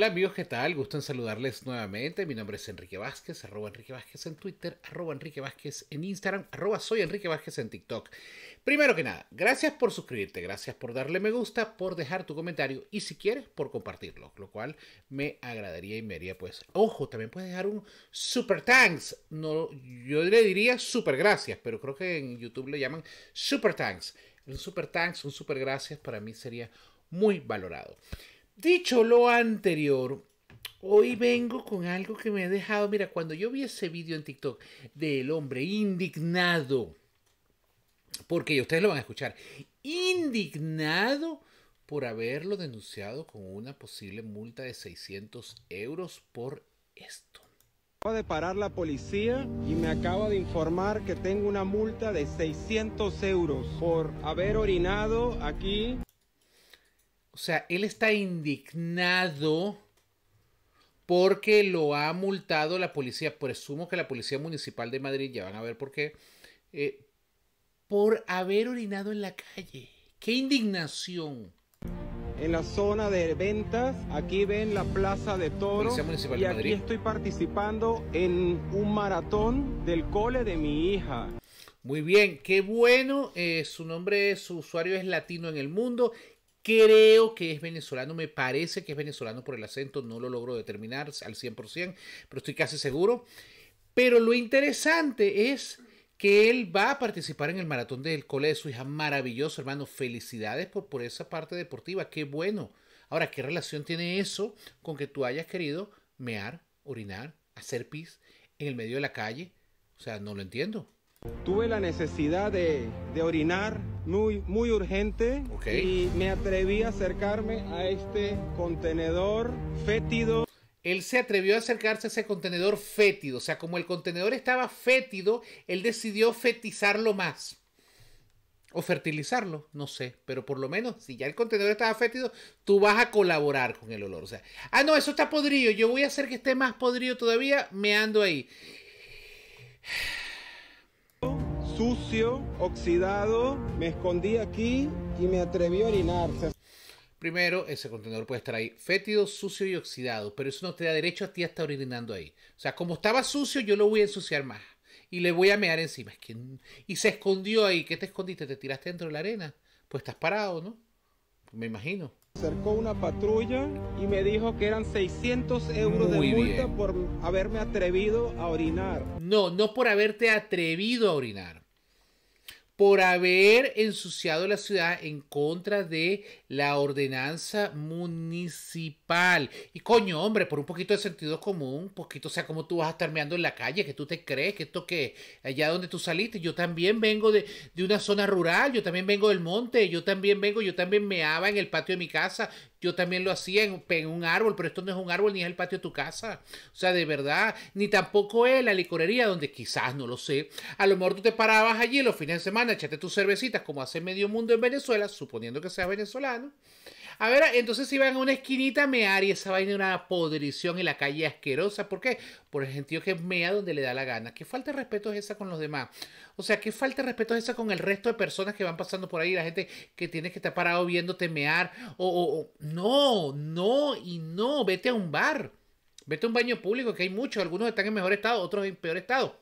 Hola amigos, ¿qué tal? Gusto en saludarles nuevamente. Mi nombre es Enrique Vázquez, arroba Enrique Vázquez en Twitter, arroba Enrique Vázquez en Instagram, arroba soy Enrique Vázquez en TikTok. Primero que nada, gracias por suscribirte, gracias por darle me gusta, por dejar tu comentario y si quieres por compartirlo, lo cual me agradaría y me haría pues. Ojo, también puedes dejar un super thanks. No, yo le diría super gracias, pero creo que en YouTube le llaman super thanks. Un super thanks, un super gracias para mí sería muy valorado. Dicho lo anterior, hoy vengo con algo que me ha dejado. Mira, cuando yo vi ese vídeo en TikTok del hombre indignado, porque ustedes lo van a escuchar, indignado por haberlo denunciado con una posible multa de 600 euros por esto. Acaba de parar la policía y me acabo de informar que tengo una multa de 600 euros por haber orinado aquí. O sea, él está indignado porque lo ha multado la policía, presumo que la Policía Municipal de Madrid, ya van a ver por qué, eh, por haber orinado en la calle. ¡Qué indignación! En la zona de ventas, aquí ven la Plaza de Toros Municipal de aquí estoy participando en un maratón del cole de mi hija. Muy bien, qué bueno. Eh, su nombre, su usuario es latino en el mundo. Creo que es venezolano, me parece que es venezolano por el acento, no lo logro determinar al 100%, pero estoy casi seguro. Pero lo interesante es que él va a participar en el maratón del cole de su hija. Maravilloso, hermano. Felicidades por, por esa parte deportiva. Qué bueno. Ahora, ¿qué relación tiene eso con que tú hayas querido mear, orinar, hacer pis en el medio de la calle? O sea, no lo entiendo. Tuve la necesidad de, orinar muy, muy urgente y me atreví a acercarme a este contenedor fétido. Él se atrevió a acercarse a ese contenedor fétido, o sea, como el contenedor estaba fétido, él decidió fetizarlo más. O fertilizarlo, no sé, pero por lo menos si ya el contenedor estaba fétido, tú vas a colaborar con el olor. O sea, ah, no, eso está podrido, yo voy a hacer que esté más podrido todavía, me ando ahí sucio, oxidado, me escondí aquí y me atreví a orinarse. Primero, ese contenedor puede estar ahí fétido, sucio y oxidado, pero eso no te da derecho a ti a estar orinando ahí. O sea, como estaba sucio, yo lo voy a ensuciar más y le voy a mear encima. Y se escondió ahí. ¿Qué te escondiste? ¿Te tiraste dentro de la arena? Pues estás parado, ¿no? Me imagino. Acercó una patrulla y me dijo que eran 600 euros de multa por haberme atrevido a orinar. No, no por haberte atrevido a orinar por haber ensuciado la ciudad en contra de la ordenanza municipal. Y coño, hombre, por un poquito de sentido común, poquito, o sea, como tú vas a estar meando en la calle, que tú te crees que esto que allá donde tú saliste, yo también vengo de, una zona rural, yo también vengo del monte, yo también vengo, yo también meaba en el patio de mi casa, yo también lo hacía en, en, un árbol, pero esto no es un árbol ni es el patio de tu casa. O sea, de verdad, ni tampoco es la licorería donde quizás, no lo sé, a lo mejor tú te parabas allí los fines de semana, echaste tus cervecitas como hace medio mundo en Venezuela, suponiendo que seas venezolano a ver, entonces si van a una esquinita a mear y esa vaina una podrición en la calle asquerosa. ¿Por qué? Por el sentido que mea donde le da la gana. ¿Qué falta de respeto es esa con los demás? O sea, ¿qué falta de respeto es esa con el resto de personas que van pasando por ahí? La gente que tienes que estar parado viéndote mear. O, o, no, no y no. Vete a un bar. Vete a un baño público que hay muchos. Algunos están en mejor estado, otros en peor estado.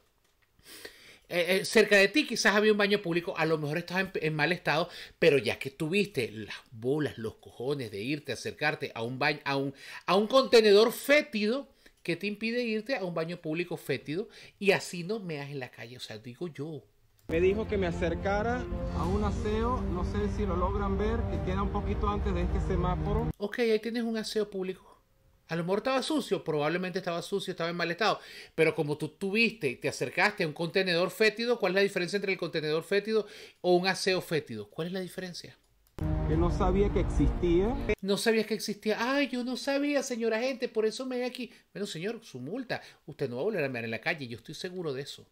Eh, eh, cerca de ti quizás había un baño público, a lo mejor estás en, mal estado, pero ya que tuviste las bolas, los cojones de irte, acercarte a un baño, a un, a un contenedor fétido, que te impide irte a un baño público fétido y así no me meas en la calle, o sea, digo yo. Me dijo que me acercara a un aseo, no sé si lo logran ver, que queda un poquito antes de este semáforo. Ok, ahí tienes un aseo público a lo mejor estaba sucio, probablemente estaba sucio, estaba en mal estado. Pero como tú tuviste, te acercaste a un contenedor fétido, ¿cuál es la diferencia entre el contenedor fétido o un aseo fétido? ¿Cuál es la diferencia? Que no sabía que existía. No sabías que existía. Ay, yo no sabía, señora gente, por eso me he aquí. Bueno, señor, su multa. Usted no va a volver a mirar en la calle, yo estoy seguro de eso.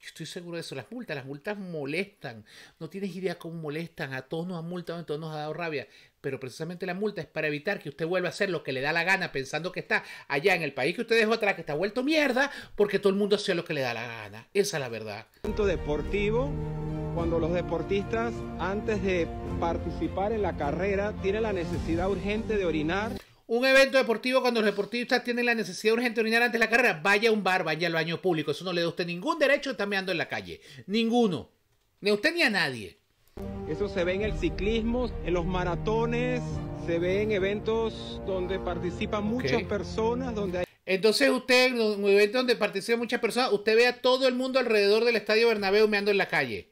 Yo estoy seguro de eso. Las multas, las multas molestan. No tienes idea cómo molestan. A todos nos han multado, a todos nos ha dado rabia. Pero precisamente la multa es para evitar que usted vuelva a hacer lo que le da la gana pensando que está allá en el país que usted dejó atrás, que está vuelto mierda, porque todo el mundo hace lo que le da la gana. Esa es la verdad. Punto deportivo, cuando los deportistas, antes de participar en la carrera, tienen la necesidad urgente de orinar un evento deportivo cuando los deportistas tienen la necesidad urgente de orinar antes de la carrera, vaya a un bar, vaya al baño público. Eso no le da usted ningún derecho de estar meando en la calle. Ninguno. Ni a usted ni a nadie. Eso se ve en el ciclismo, en los maratones, se ve en eventos donde participan muchas personas, donde hay... Entonces usted, en un evento donde participan muchas personas, usted ve a todo el mundo alrededor del Estadio Bernabéu meando en la calle.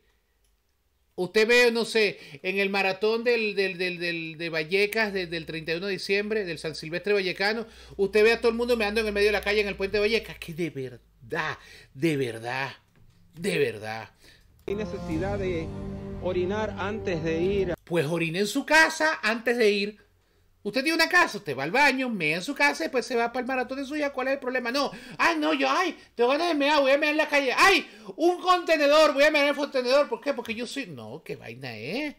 Usted ve, no sé, en el maratón del, de Vallecas del 31 de diciembre, del San Silvestre Vallecano, usted ve a todo el mundo meando en el medio de la calle en el puente de Vallecas, que de verdad, de verdad, de verdad. Hay necesidad de orinar antes de ir. Pues orine en su casa antes de ir. Usted tiene una casa, usted va al baño, mea en su casa y después se va para el maratón de suya. ¿Cuál es el problema? No, ay, no, yo, ay, tengo ganas de mear, voy a mear en la calle. ¡Ay! Un contenedor, voy a mear en el contenedor. ¿Por qué? Porque yo soy. No, qué vaina Eh?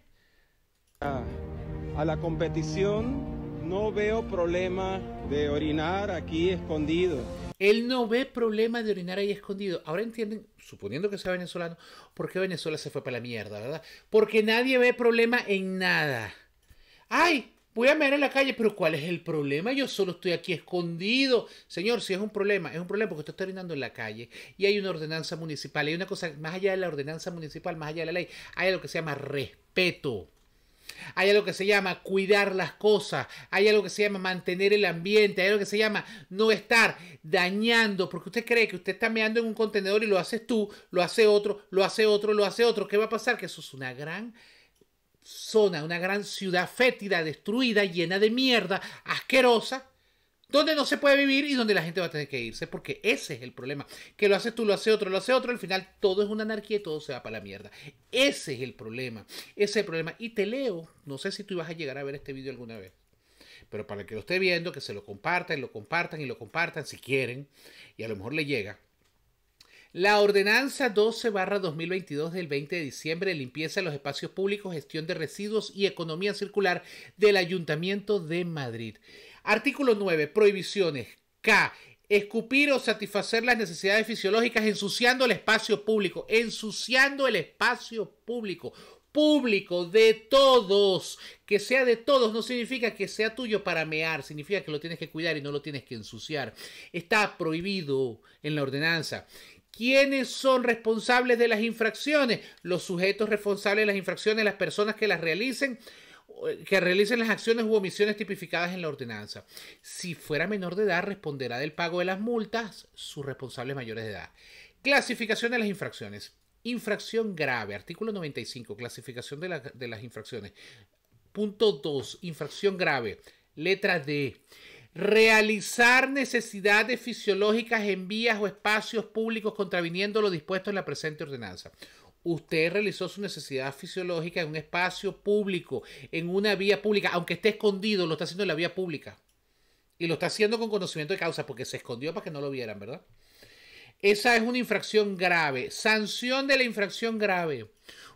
a la competición no veo problema de orinar aquí escondido. Él no ve problema de orinar ahí escondido. Ahora entienden, suponiendo que sea venezolano, por qué Venezuela se fue para la mierda, ¿verdad? Porque nadie ve problema en nada. ¡Ay! Voy a mear en la calle, pero ¿cuál es el problema? Yo solo estoy aquí escondido. Señor, si es un problema, es un problema porque usted está orinando en la calle y hay una ordenanza municipal. Hay una cosa, más allá de la ordenanza municipal, más allá de la ley, hay algo que se llama respeto. Hay algo que se llama cuidar las cosas, hay algo que se llama mantener el ambiente, hay algo que se llama no estar dañando, porque usted cree que usted está meando en un contenedor y lo haces tú, lo hace otro, lo hace otro, lo hace otro. ¿Qué va a pasar? Que eso es una gran zona, una gran ciudad fétida, destruida, llena de mierda, asquerosa, donde no se puede vivir y donde la gente va a tener que irse, porque ese es el problema. Que lo haces tú, lo hace otro, lo hace otro, al final todo es una anarquía y todo se va para la mierda. Ese es el problema, ese es el problema. Y te leo, no sé si tú vas a llegar a ver este video alguna vez, pero para que lo esté viendo, que se lo compartan, lo compartan y lo compartan si quieren, y a lo mejor le llega. La ordenanza 12-2022 del 20 de diciembre de limpieza de los espacios públicos, gestión de residuos y economía circular del Ayuntamiento de Madrid. Artículo 9. Prohibiciones. K. Escupir o satisfacer las necesidades fisiológicas ensuciando el espacio público. Ensuciando el espacio público público, de todos. Que sea de todos no significa que sea tuyo para mear, significa que lo tienes que cuidar y no lo tienes que ensuciar. Está prohibido en la ordenanza. ¿Quiénes son responsables de las infracciones? Los sujetos responsables de las infracciones, las personas que las realicen, que realicen las acciones u omisiones tipificadas en la ordenanza. Si fuera menor de edad, responderá del pago de las multas sus responsables mayores de edad. Clasificación de las infracciones. Infracción grave, artículo 95, clasificación de, las infracciones. Punto 2, infracción grave, letra D realizar necesidades fisiológicas en vías o espacios públicos contraviniendo lo dispuesto en la presente ordenanza. Usted realizó su necesidad fisiológica en un espacio público, en una vía pública, aunque esté escondido, lo está haciendo en la vía pública. Y lo está haciendo con conocimiento de causa, porque se escondió para que no lo vieran, ¿verdad? Esa es una infracción grave. Sanción de la infracción grave.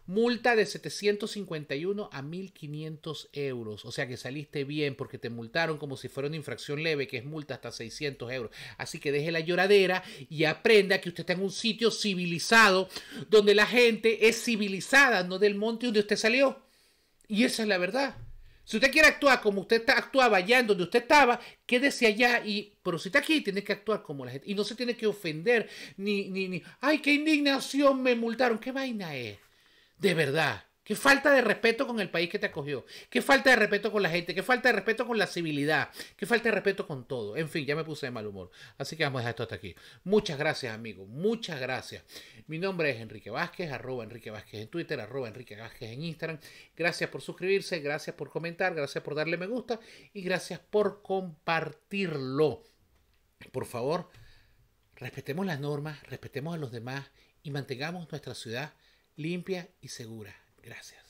Multa de 751 a 1500 euros. O sea que saliste bien porque te multaron como si fuera una infracción leve, que es multa hasta 600 euros. Así que deje la lloradera y aprenda que usted está en un sitio civilizado donde la gente es civilizada, no del monte donde usted salió. Y esa es la verdad. Si usted quiere actuar como usted está, actuaba allá en donde usted estaba, quédese allá y, pero si está aquí, tiene que actuar como la gente. Y no se tiene que ofender, ni, ni, ni, ay, qué indignación, me multaron, qué vaina es. De verdad. Qué falta de respeto con el país que te acogió. Qué falta de respeto con la gente. Qué falta de respeto con la civilidad. Qué falta de respeto con todo. En fin, ya me puse de mal humor. Así que vamos a dejar esto hasta aquí. Muchas gracias, amigo, Muchas gracias. Mi nombre es Enrique Vázquez, arroba Enrique Vázquez en Twitter, arroba Enrique Vázquez en Instagram. Gracias por suscribirse, gracias por comentar, gracias por darle me gusta y gracias por compartirlo. Por favor, respetemos las normas, respetemos a los demás y mantengamos nuestra ciudad limpia y segura. Gracias.